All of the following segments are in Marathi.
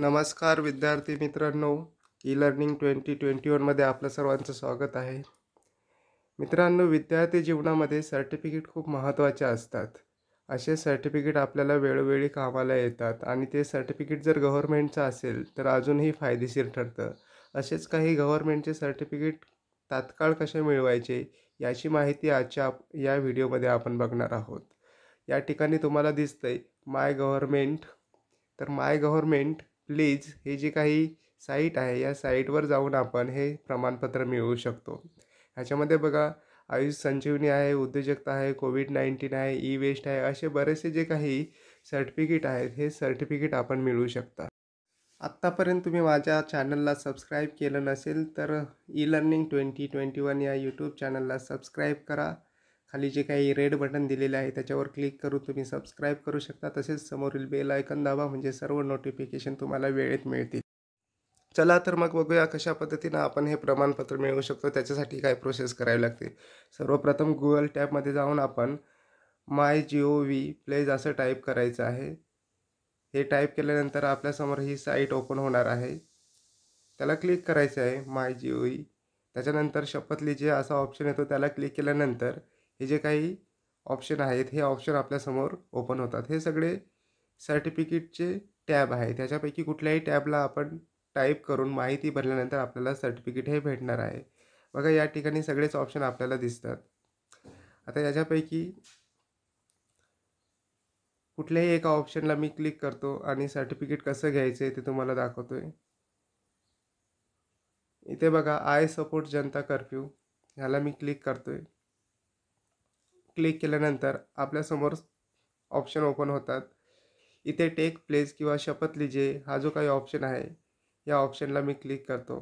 नमस्कार विद्यार्थी मित्रांनो ई लर्निंग ट्वेंटी ट्वेंटी वनमध्ये आपलं सर्वांचं स्वागत आहे मित्रांनो विद्यार्थी जीवनामध्ये सर्टिफिकेट खूप महत्त्वाचे असतात असे सर्टिफिकेट आपल्याला वेळोवेळी कामाला येतात आणि ते सर्टिफिकेट जर गव्हर्मेंटचं असेल तर अजूनही फायदेशीर ठरतं असेच काही गव्हर्मेंटचे सर्टिफिकेट तात्काळ कसे मिळवायचे याची माहिती आजच्या या व्हिडिओमध्ये आपण बघणार आहोत या ठिकाणी तुम्हाला दिसतंय माय गव्हर्मेंट तर माय गव्हर्मेंट प्लीज हे जी काही साईट आहे या साईटवर जाऊन आपण हे प्रमाणपत्र मिळवू शकतो ह्याच्यामध्ये बघा आयुष संजीवनी आहे उद्योजकता आहे कोविड नाईन्टीन आहे ई वेस्ट आहे असे बरेचसे जे काही सर्टिफिकेट आहेत हे सर्टिफिकेट आपण मिळवू शकता आत्तापर्यंत तुम्ही माझ्या चॅनलला सबस्क्राईब केलं नसेल तर e learning twenty twenty one या यूट्यूब चॅनलला सबस्क्राईब करा खाली जे काही रेड बटन दिलेले आहे त्याच्यावर क्लिक करून तुम्ही सबस्क्राईब करू शकता तसेच समोरील बेल आयकन दाबा म्हणजे सर्व नोटिफिकेशन तुम्हाला वेळेत मिळतील चला तर मग बघूया कशा पद्धतीनं आपण हे प्रमाणपत्र मिळवू शकतो त्याच्यासाठी काय प्रोसेस करावी लागते सर्वप्रथम गुगल टॅबमध्ये जाऊन आपण my G O V pledge असं टाईप करायचं आहे हे टाईप केल्यानंतर आपल्यासमोर ही साईट ओपन होणार आहे त्याला क्लिक करायचं आहे माय जी ओ व्ही त्याच्यानंतर शपथ लिहिजे असा ऑप्शन येतो त्याला क्लिक केल्यानंतर हे जे काही ऑप्शन आहेत हे ऑप्शन आपल्यासमोर ओपन होतात हे सगळे सर्टिफिकेटचे टॅब आहे त्याच्यापैकी कुठल्याही टॅबला आपण टाईप करून माहिती भरल्यानंतर आपल्याला सर्टिफिकेट हे भेटणार आहे बघा या ठिकाणी सगळेच ऑप्शन आपल्याला दिसतात आता याच्यापैकी कुठल्याही एका ऑप्शनला मी क्लिक करतो आणि सर्टिफिकेट कसं घ्यायचं आहे ते तुम्हाला दाखवतो आहे इथे बघा आय सपोर्ट जनता कर्फ्यू ह्याला मी क्लिक करतो आहे क्लिक केल्यानंतर आपल्यासमोर ऑप्शन ओपन होतात इथे टेक प्लेस किंवा शपथ लिजे हा जो काही ऑप्शन आहे या ऑप्शनला मी क्लिक करतो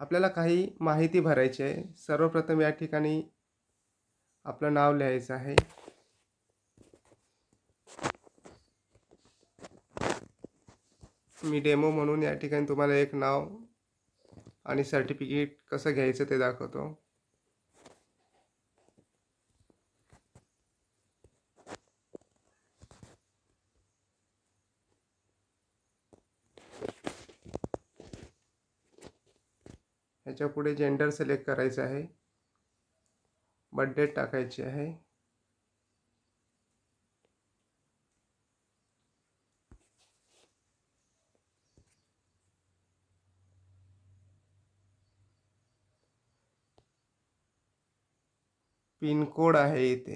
आपल्याला काही माहिती भरायची आहे सर्वप्रथम या ठिकाणी आपलं नाव लिहायचं आहे मी डेमो म्हणून या ठिकाणी तुम्हाला एक नाव आणि सर्टिफिकेट कसं घ्यायचं ते दाखवतो ह्याच्या पुढे जेंडर सिलेक्ट करायचं आहे बड्डेट टाकायची आहे पिन कोड आहे इथे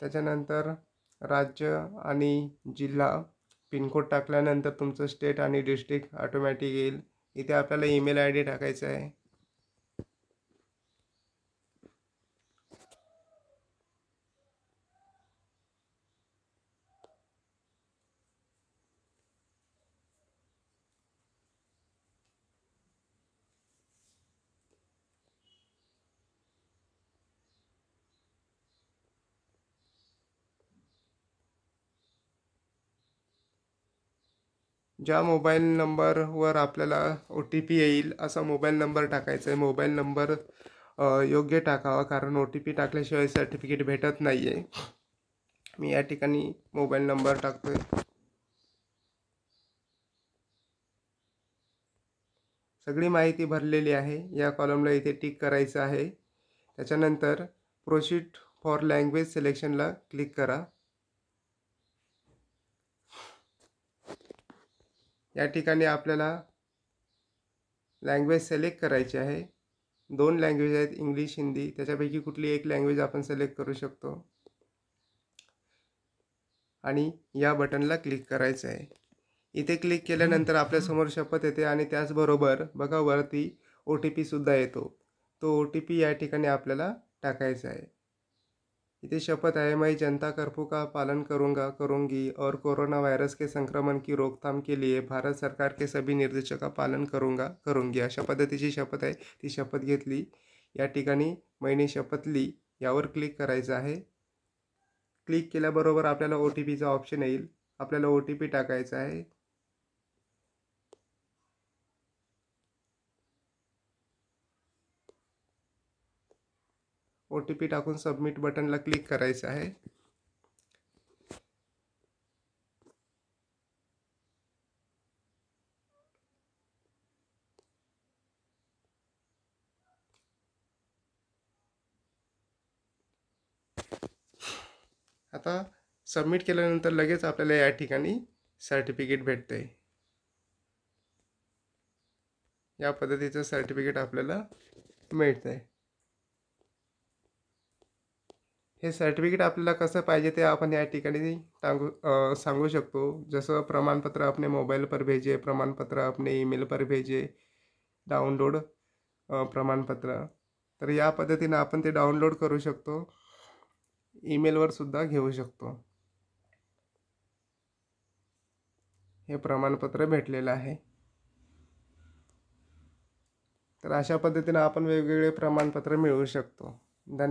त्याच्यानंतर राज्य आणि जिल्हा पिनकोड टाकल्यानंतर तुमचं स्टेट आणि डिस्ट्रिक्ट ऑटोमॅटिक येईल इथे आपल्याला ईमेल आय डी टाकायचा आहे ज्या मोबाईल नंबरवर आपल्याला ओ टी पी येईल असा मोबाईल नंबर टाकायचा आहे मोबाईल नंबर योग्य टाकावा कारण ओ टी पी टाकल्याशिवाय सर्टिफिकेट भेटत नाही आहे मी या ठिकाणी मोबाईल नंबर टाकतो आहे सगळी माहिती भरलेली आहे या कॉलमला इथे टिक करायचं आहे त्याच्यानंतर प्रोशीट फॉर लँग्वेज सिलेक्शनला क्लिक करा या ठिकाणी आपल्याला लँग्वेज सिलेक्ट करायची आहे दोन लँग्वेज आहेत इंग्लिश हिंदी त्याच्यापैकी कुठली एक लँग्वेज आपण सिलेक्ट करू शकतो आणि या बटनला क्लिक करायचं आहे इथे क्लिक केल्यानंतर आपल्यासमोर शपथ येते आणि त्याचबरोबर बघा वरती ओ टी पीसुद्धा येतो तो ओ टी पी या ठिकाणी आपल्याला टाकायचा आहे इथे शपथ आहे मैं जनता कर्फ्यू का पालन करूंगा करूंगी और कोरोना वायरस के संक्रमण की रोकथाम के लिए भारत सरकार के सभी निर्देशों का पालन करूंगा करूंगी अशा पद्धतीची शपथ आहे ती शपथ घेतली या ठिकाणी मैने शपथ ली यावर क्लिक करायचं आहे क्लिक केल्याबरोबर आपल्याला ओ टी पीचा ऑप्शन येईल आपल्याला ओ टी पी टाकायचा आहे ओ टी पी टाकून सबमिट बटनला क्लिक करायचं आहे आता सबमिट केल्यानंतर लगेच आपल्याला या ठिकाणी सर्टिफिकेट भेटते या पद्धतीचं सर्टिफिकेट आपल्याला मिळतंय आहे हे सर्टिफिकेट आपल्याला कसं पाहिजे ते आपण या ठिकाणी सांगू सांगू शकतो जसं प्रमाणपत्र अपने मोबाईलवर भेजे प्रमाणपत्र अपने ईमेल भेजे डाउनलोड प्रमाणपत्र तर या पद्धतीनं आपण ते डाउनलोड करू शकतो ईमेलवर सुद्धा घेऊ शकतो हे प्रमाणपत्र भेटलेलं आहे तर अशा पद्धतीनं आपण वेगवेगळे प्रमाणपत्र मिळवू शकतो धन्यवाद